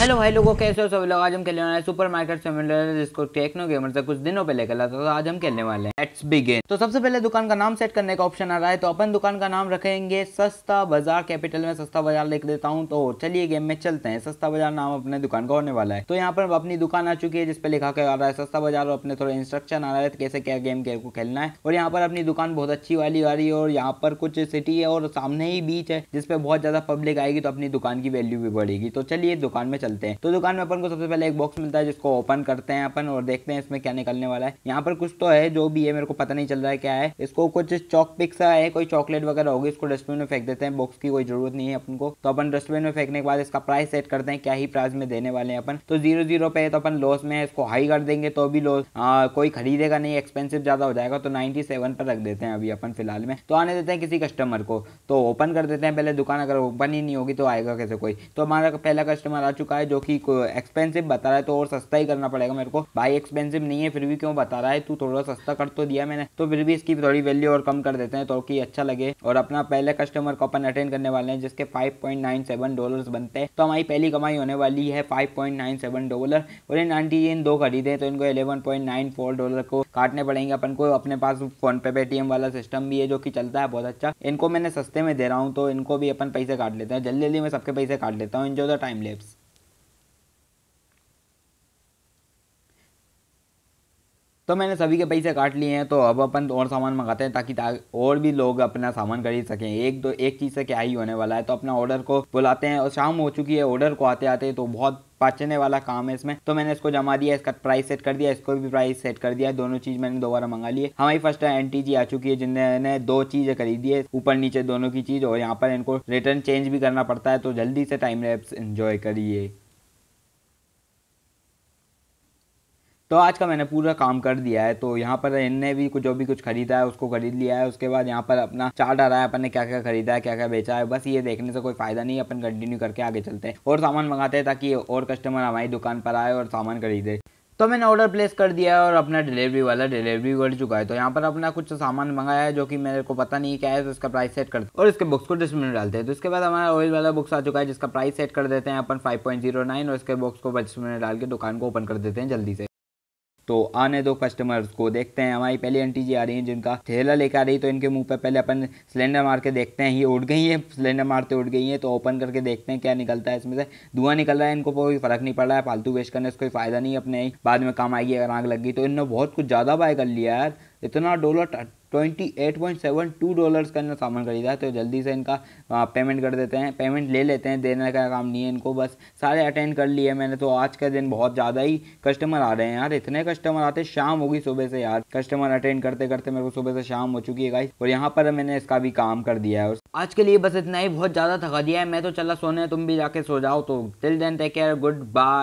hello भाई लोगों कैसे हो सब लोग आज हम खेलने वाले हैं सुपर मार्केट रहे जिसको टेक्नो गेमर से कुछ दिनों पहले खेला था तो आज हम खेलने वाले हैं लेट्स बिगिन तो सबसे पहले दुकान का नाम सेट करने का ऑप्शन आ रहा है तो अपन दुकान का नाम रखेंगे सस्ता बाजार कैपिटल में सस्ता बाजार लिख देता हूँ तो चलिए गेम में चलते हैं सस्ता बाजार नाम अपने दुकान का होने वाला है तो यहाँ पर अपनी दुकान आ चुकी है जिसपे लिखा कर आ रहा है सस्ता बाजार और अपने थोड़ा इंस्ट्रक्शन आ रहा है कैसे क्या गेम को खेलना है और यहाँ पर अपनी दुकान बहुत अच्छी वाली आ रही है और यहाँ पर कुछ सिटी है और सामने ही बीच है जिसपे बहुत ज्यादा पब्लिक आएगी तो अपनी दुकान की वैल्यू भी बढ़ेगी तो चलिए दुकान में चलते हैं तो दुकान में अपन को सबसे पहले एक बॉक्स मिलता है जिसको ओपन करते हैं अपन और देखते हैं इसमें क्या निकलने वाला है यहाँ पर कुछ तो है जो भी है मेरे को पता नहीं चल रहा है क्या है इसको कुछ चौक पिक्सा है कोई चॉकलेट वगैरह होगी इसको डस्टबिन में फेंक देते हैं बॉक्स की कोई जरूरत नहीं है अपन को तो अपन डस्टबिन में फेंकने के बाद इसका प्राइस सेट करते हैं क्या ही प्राइस में देने वाले हैं अपन तो जीरो जीरो पे तो अपन लॉस में इसको हाई कर देंगे तो भी लॉस कोई खरीदेगा नहीं एक्सपेंसिव ज्यादा हो जाएगा तो नाइनटी सेवन पर रख देते हैं अभी अपन फिलहाल में तो आने देते हैं किसी कस्टमर को तो ओपन कर देते हैं पहले दुकान अगर ओपन ही नहीं होगी तो आएगा कैसे कोई तो हमारा पहला कस्टमर आ चुका है रहा है जो कि एक्सपेंसिव बता रहा है तो और सस्ता ही करना पड़ेगा मेरे को भाई एक्सपेंसिव नहीं है फिर भी क्यों बता रहा है तू थोड़ा सस्ता कर तो दिया मैंने तो फिर भी इसकी थोड़ी वैल्यू और कम कर देते हैं तो कि अच्छा लगे और अपना पहले कस्टमर को अपन अटेंड करने वाले हैं जिसके five point nine seven dollar बनते हैं तो हमारी पहली कमाई होने वाली है five point nine seven dollar और इन आंटी इन दो खरीदे तो इनको eleven point nine four dollar को काटने पड़ेंगे अपन को अपने पास फोन पे पेटीएम वाला सिस्टम भी है जो कि चलता है बहुत अच्छा इनको मैंने सस्ते में दे रहा हूँ तो इनको भी अपन पैसे काट लेते हैं जल्दी जल्दी मैं सबके पैसे काट लेता हूँ इन जो टाइम लेप्स तो मैंने सभी के पैसे काट लिए हैं तो अब अपन और सामान मंगाते हैं ताकि और भी लोग अपना सामान खरीद सकें एक दो एक चीज़ से क्या ही होने वाला है तो अपना ऑर्डर को बुलाते हैं और शाम हो चुकी है ऑर्डर को आते आते तो बहुत पाचने वाला काम है इसमें तो मैंने इसको जमा दिया इसका प्राइस सेट कर दिया इसको भी प्राइस सेट कर दिया दोनों चीज़ मैंने दोबारा मंगा लिए हमारी फर्स्ट एन जी आ चुकी है जिन्होंने दो चीज़ें खरीदी है ऊपर नीचे दोनों की चीज़ और यहाँ पर इनको रिटर्न चेंज भी करना पड़ता है तो जल्दी से टाइम लैप्स एंजॉय करिए तो आज का मैंने पूरा काम कर दिया है तो यहाँ पर इनने भी कुछ जो भी कुछ खरीदा है उसको खरीद लिया है उसके बाद यहाँ पर अपना चार्ट आ रहा है अपन ने क्या क्या खरीदा है क्या क्या बेचा है बस ये देखने से कोई फायदा नहीं अपन कंटिन्यू करके आगे चलते हैं और सामान मंगाते हैं ताकि और कस्टमर हमारी दुकान पर आए और सामान खरीदे तो मैंने ऑर्डर प्लेस कर दिया है और अपना डिलीवरी वाला डिलीवरी कर चुका है तो यहाँ पर अपना कुछ सामान मंगाया है जो कि मेरे को पता नहीं क्या है तो इसका प्राइस सेट करते हैं और इसके बुक्स को डिस्प्ले में डालते हैं तो इसके बाद हमारा ऑयल वाला बुक्स आ चुका है जिसका प्राइस सेट कर देते हैं अपन फाइव और इसके बॉक्स को डिस्प्ले में डाल के दुकान को ओपन कर देते हैं जल्दी से तो आने दो कस्टमर्स को देखते हैं हमारी पहली आंटी जी आ रही हैं जिनका थैला लेकर आ रही तो इनके मुंह पर पहले अपन सिलेंडर मार के देखते हैं ये उड़ गई है सिलेंडर मारते उड़ गई है तो ओपन करके देखते हैं क्या निकलता है इसमें से धुआं निकल रहा है इनको कोई फर्क नहीं पड़ रहा है फालतू वेस्ट करने से कोई फ़ायदा नहीं अपने बाद में काम आएगी अगर आग लग गई तो इनने बहुत कुछ ज़्यादा बाय कर लिया यार इतना dollar twenty eight point seven two dollars का इन्होंने सामान खरीदा तो जल्दी से इनका पेमेंट कर देते हैं पेमेंट ले लेते हैं देने का काम नहीं है इनको बस सारे अटेंड कर लिए मैंने तो आज का दिन बहुत ज़्यादा ही कस्टमर आ रहे हैं यार इतने कस्टमर आते शाम होगी सुबह से यार कस्टमर अटेंड करते करते मेरे को सुबह से शाम हो चुकी है गाई और यहाँ पर मैंने इसका भी काम कर दिया है आज के लिए बस इतना ही बहुत ज़्यादा थका दिया है मैं तो चला सोने तुम भी जाके सो जाओ तो till then take care good bye